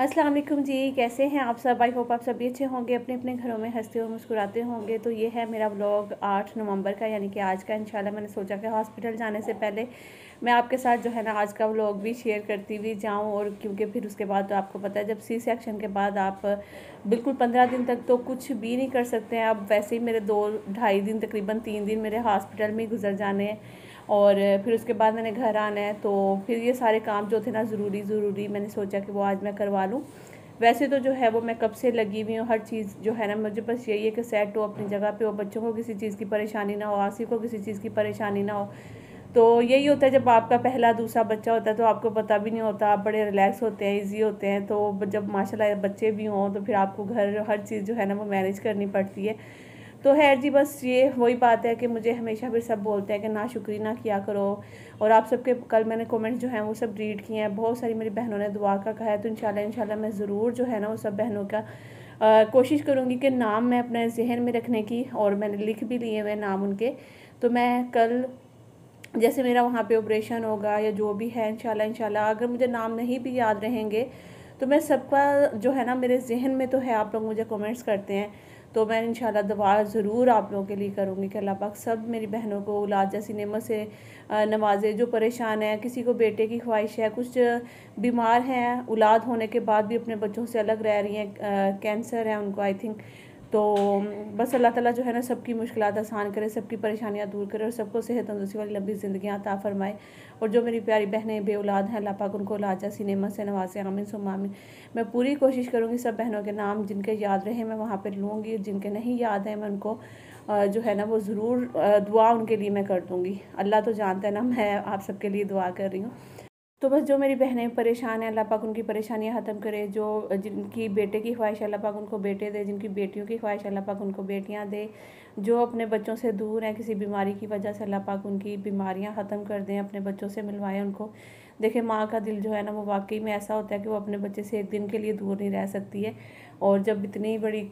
अस्सलाम वालेकुम जी कैसे हैं आप सब आई होप आप सभी अच्छे होंगे अपने अपने घरों में हंसते और मुस्कुराते होंगे तो ये है मेरा व्लॉग आठ नवंबर का यानी कि आज का इंशाल्लाह मैंने सोचा कि हॉस्पिटल जाने से पहले मैं आपके साथ जो है ना आज का व्लॉग भी शेयर करती हुई जाऊँ और क्योंकि फिर उसके बाद तो आपको पता है जब सी सेक्शन के बाद आप बिल्कुल पंद्रह दिन तक तो कुछ भी नहीं कर सकते हैं अब वैसे ही मेरे दो ढाई दिन तकरीबन तीन दिन मेरे हॉस्पिटल में गुजर जाने हैं और फिर उसके बाद मैंने घर आना है तो फिर ये सारे काम जो थे ना ज़रूरी ज़रूरी मैंने सोचा कि वो आज मैं करवा लूँ वैसे तो जो है वो मैं कब से लगी हुई हूँ हर चीज़ जो है ना मुझे बस यही है कि सेट हो अपनी जगह पे हो बच्चों को किसी चीज़ की परेशानी ना हो आसी को किसी चीज़ की परेशानी ना हो तो यही होता है जब आपका पहला दूसरा बच्चा होता है तो आपको पता भी नहीं होता आप बड़े रिलैक्स होते हैं इजी होते हैं तो जब माशाल्लाह बच्चे भी हों तो फिर आपको घर हर चीज़ जो है ना वो मैनेज करनी पड़ती है तो खैर जी बस ये वही बात है कि मुझे हमेशा फिर सब बोलते हैं कि ना शुक्री ना किया करो और आप सबके कल मैंने कमेंट्स जो हैं वो सब रीड किए हैं बहुत सारी मेरी बहनों ने दुआ का कहा है तो इन इंशाल्लाह मैं ज़रूर जो है ना वो सब बहनों का आ, कोशिश करूँगी कि नाम मैं अपने जहन में रखने की और मैंने लिख भी लिए हुए नाम उनके तो मैं कल जैसे मेरा वहाँ पे ऑपरेशन होगा या जो भी है इंशाल्लाह इंशाल्लाह अगर मुझे नाम नहीं भी याद रहेंगे तो मैं सबका जो है ना मेरे जहन में तो है आप लोग मुझे कमेंट्स करते हैं तो मैं इन दुआ ज़रूर आप लोगों के लिए करूँगी कि अल्लाह पाक सब मेरी बहनों को औलाद जैसी नेमत से नवाजे जो परेशान है किसी को बेटे की ख्वाहिश है कुछ बीमार हैं औलाद होने के बाद भी अपने बच्चों से अलग रह रही हैं कैंसर है उनको आई थिंक तो बस अल्लाह ताला जो है ना सबकी मुश्किल आसान करे सबकी परेशानियाँ दूर करे और सबको सेहत तंदुरुस्ती वाली लंबी ज़िंदगी अता फरमाए और जो मेरी प्यारी बहनें बे औलाद हैं अल्लाह पाक उनको लाजा सिनेमा से नवाजे आमिन सुमामिन मैं पूरी कोशिश करूँगी सब बहनों के नाम जिनके याद रहे मैं वहाँ पर लूँगी जिनके नहीं याद हैं मैं उनको जो है ना वो ज़रूर दुआ उनके लिए मैं कर दूँगी अल्लाह तो जानता है ना मैं आप सबके लिए दुआ कर रही हूँ तो बस जो मेरी बहनें परेशान हैं अल्लाह पाक उनकी परेशानियां ख़त्म करे जो जिनकी बेटे की ख्वाहिश अल्लाह पाक उनको बेटे दे जिनकी बेटियों की ख्वाहिश अल्लाह पाक उनको बेटियां दे जो अपने बच्चों से दूर हैं किसी बीमारी की वजह से अल्लाह पाक उनकी बीमारियां ख़त्म कर दें अपने बच्चों से मिलवाएँ उनको देखें माँ का दिल जो है ना वो वाकई में ऐसा होता है कि वो अपने बच्चे से एक दिन के लिए दूर नहीं रह सकती है और जब इतनी बड़ी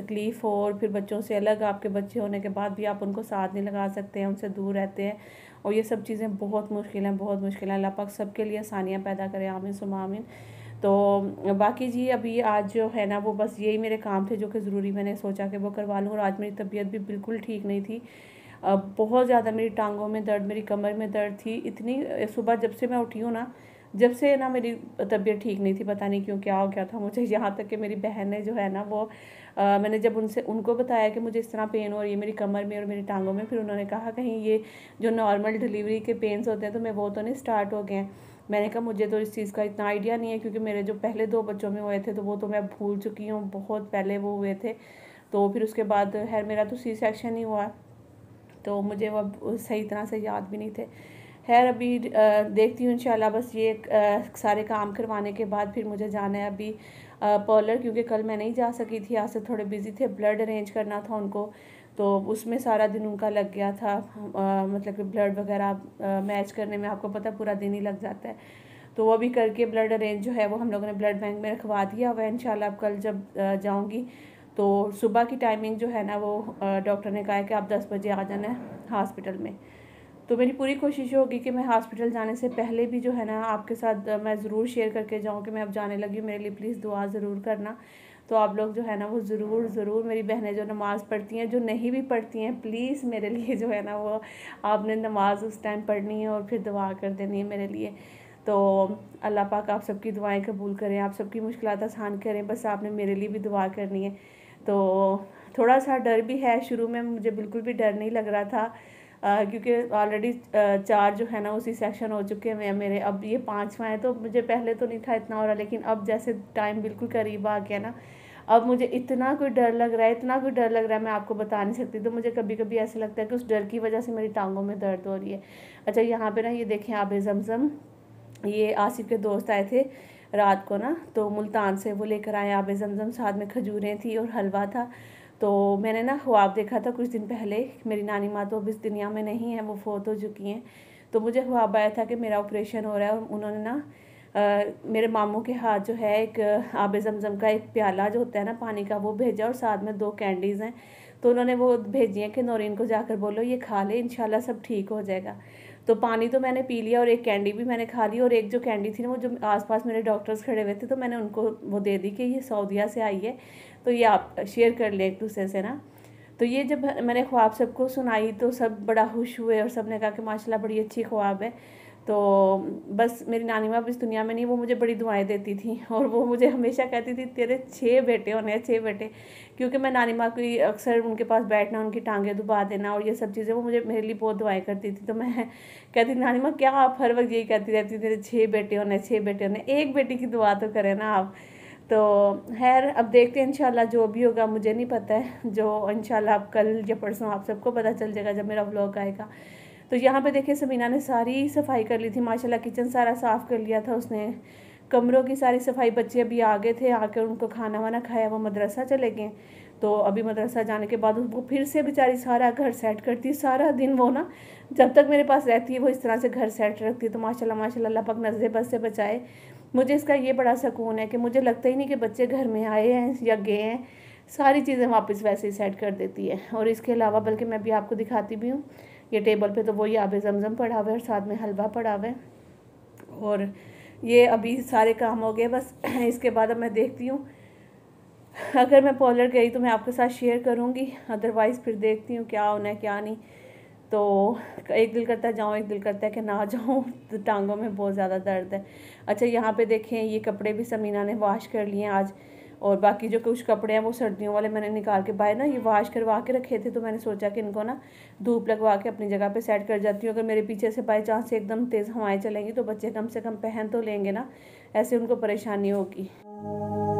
तकलीफ़ हो और फिर बच्चों से अलग आपके बच्चे होने के बाद भी आप उनको साथ नहीं लगा सकते हैं उनसे दूर रहते हैं और ये सब चीज़ें बहुत मुश्किल हैं बहुत मुश्किल हैं लापाक सब सबके लिए आसानियाँ पैदा करें आमिन सुमामिन तो बाकी जी अभी आज जो है ना वो बस यही मेरे काम थे जो कि ज़रूरी मैंने सोचा कि वो करवा लूँ और आज मेरी तबीयत भी बिल्कुल ठीक नहीं थी बहुत ज़्यादा मेरी टांगों में दर्द मेरी कमर में दर्द थी इतनी सुबह जब से मैं उठी हूँ ना जब से ना मेरी तबीयत ठीक नहीं थी पता नहीं क्यों क्या हो गया था मुझे यहाँ तक कि मेरी बहन ने जो है ना वो आ, मैंने जब उनसे उनको बताया कि मुझे इस तरह पेन हो रही है मेरी कमर में और मेरी टांगों में फिर उन्होंने कहा कहीं ये जो नॉर्मल डिलीवरी के पेन्स होते हैं तो मैं वो तो नहीं स्टार्ट हो गए हैं मैंने कहा मुझे तो इस चीज़ का इतना आइडिया नहीं है क्योंकि मेरे जो पहले दो बच्चों में हुए थे तो वो तो मैं भूल चुकी हूँ बहुत पहले वो हुए थे तो फिर उसके बाद खैर मेरा तो सी सेक्शन ही हुआ तो मुझे वह सही तरह से याद भी नहीं थे खैर अभी देखती हूँ इंशाल्लाह बस ये सारे काम करवाने के बाद फिर मुझे जाना है अभी पॉलर क्योंकि कल मैं नहीं जा सकी थी आज से थोड़े बिज़ी थे ब्लड अरेंज करना था उनको तो उसमें सारा दिन उनका लग गया था आ, मतलब कि ब्लड वगैरह मैच करने में आपको पता पूरा दिन ही लग जाता है तो वो भी करके ब्लड अरेंज जो है वो हम लोगों ने ब्लड बैंक में रखवा दिया वह इंशाल्लाह अब कल जब जाऊँगी तो सुबह की टाइमिंग जो है ना वो डॉक्टर ने कहा है कि आप दस बजे आ जाना है हॉस्पिटल में तो मेरी पूरी कोशिश होगी कि मैं हॉस्पिटल जाने से पहले भी जो है ना आपके साथ मैं ज़रूर शेयर करके जाऊँ कि मैं अब जाने लगी हूँ मेरे लिए प्लीज़ दुआ ज़रूर करना तो आप लोग जो है ना वो ज़रूर ज़रूर मेरी बहनें जो नमाज़ पढ़ती हैं जो नहीं भी पढ़ती हैं प्लीज़ मेरे लिए जो है ना वो आपने नमाज़ उस टाइम पढ़नी है और फिर दुआ कर देनी है मेरे लिए तो अल्लाह पाक आप सबकी दुआएं कबूल करें आप सबकी मुश्किल आसान करें बस आपने मेरे लिए भी दुआ करनी है तो थोड़ा सा डर भी है शुरू में मुझे बिल्कुल भी डर नहीं लग रहा था क्योंकि ऑलरेडी चार जो है ना उसी सेक्शन हो चुके हैं मेरे अब ये पाँचवा है तो मुझे पहले तो नहीं था इतना हो रहा लेकिन अब जैसे टाइम बिल्कुल करीब आ गया ना अब मुझे इतना कोई डर लग रहा है इतना कोई डर लग रहा है मैं आपको बता नहीं सकती तो मुझे कभी कभी ऐसा लगता है कि उस डर की वजह से मेरी टांगों में दर्द हो रही है अच्छा यहाँ पे ना ये देखें आप जमजम ये आसिफ के दोस्त आए थे रात को ना तो मुल्तान से वो लेकर आए आब जमजम साथ में खजूरें थी और हलवा था तो मैंने ना ख्वाब देखा था कुछ दिन पहले मेरी नानी माँ तो अब इस दुनिया में नहीं है वो फोत हो चुकी हैं तो मुझे ख्वाब आया था कि मेरा ऑपरेशन हो रहा है और उन्होंने ना आ, मेरे मामू के हाथ जो है एक आब जमज़म का एक प्याला जो होता है ना पानी का वो भेजा और साथ में दो कैंडीज़ हैं तो उन्होंने वो भेजी हैं कि नौरीन को जाकर बोलो ये खा ले इन सब ठीक हो जाएगा तो पानी तो मैंने पी लिया और एक कैंडी भी मैंने खा ली और एक जो कैंडी थी ना वो जो आसपास मेरे डॉक्टर्स खड़े हुए थे तो मैंने उनको वो दे दी कि ये सऊदिया से आई है तो ये आप शेयर कर लें एक दूसरे से ना तो ये जब मैंने ख्वाब सबको सुनाई तो सब बड़ा खुश हुए और सब ने कहा कि माशाल्लाह बड़ी अच्छी ख्वाब है तो बस मेरी नानी माँ अब इस दुनिया में नहीं वो मुझे बड़ी दुआएं देती थी और वो मुझे हमेशा कहती थी तेरे छः बेटे होने छः बेटे क्योंकि मैं नानी माँ की अक्सर उनके पास बैठना उनकी टांगें दुबा देना और ये सब चीज़ें वो मुझे मेरे लिए बहुत दुआएं करती थी तो मैं कहती नानी माँ क्या आप हर वक्त यही कहती रहती तेरे छः बेटे होने छः बेटे होने एक बेटी की दुआ तो करें ना आप तो खैर अब देखते हैं इंशाल्लाह जो भी होगा मुझे नहीं पता है जो इंशाल्लाह आप कल या परसों आप सबको पता चल जाएगा जब मेरा ब्लॉग आएगा तो यहाँ पे देखें सबीना ने सारी सफाई कर ली थी माशाल्लाह किचन सारा साफ़ कर लिया था उसने कमरों की सारी सफाई बच्चे अभी आ गए थे आकर उनको खाना वाना खाया वो मदरसा चले गए तो अभी मदरसा जाने के बाद वो फिर से बेचारी सारा घर सेट करती सारा दिन वो ना जब तक मेरे पास रहती है वो इस तरह से घर सेट रखती है तो माशाल्लाह माशाल्लाह अल्लाह पाक नज़र बस से बचाए मुझे इसका ये बड़ा सुकून है कि मुझे लगता ही नहीं कि बच्चे घर में आए हैं या गए हैं सारी चीज़ें वापस वैसे ही सेट कर देती है और इसके अलावा बल्कि मैं भी आपको दिखाती भी हूँ ये टेबल पे तो वही आब जमज़म पड़ा हुआ है और साथ में हलवा पड़ा हुआ है और ये अभी सारे काम हो गए बस इसके बाद अब मैं देखती हूँ अगर मैं पॉलर गई तो मैं आपके साथ शेयर करूँगी अदरवाइज़ फिर देखती हूँ क्या होना है क्या नहीं तो एक दिल करता जाऊँ एक दिल करता है कि ना जाऊँ तो टांगों में बहुत ज़्यादा दर्द है अच्छा यहाँ पे देखें ये कपड़े भी समीना ने वाश कर लिए आज और बाकी जो कुछ कपड़े हैं वो सर्दियों वाले मैंने निकाल के बाहर ना ये वाश करवा के रखे थे तो मैंने सोचा कि इनको ना धूप लगवा के अपनी जगह पे सेट कर जाती हूँ अगर मेरे पीछे से बाई चांस एकदम तेज़ हवाएं चलेंगी तो बच्चे कम से कम पहन तो लेंगे ना ऐसे उनको परेशानी होगी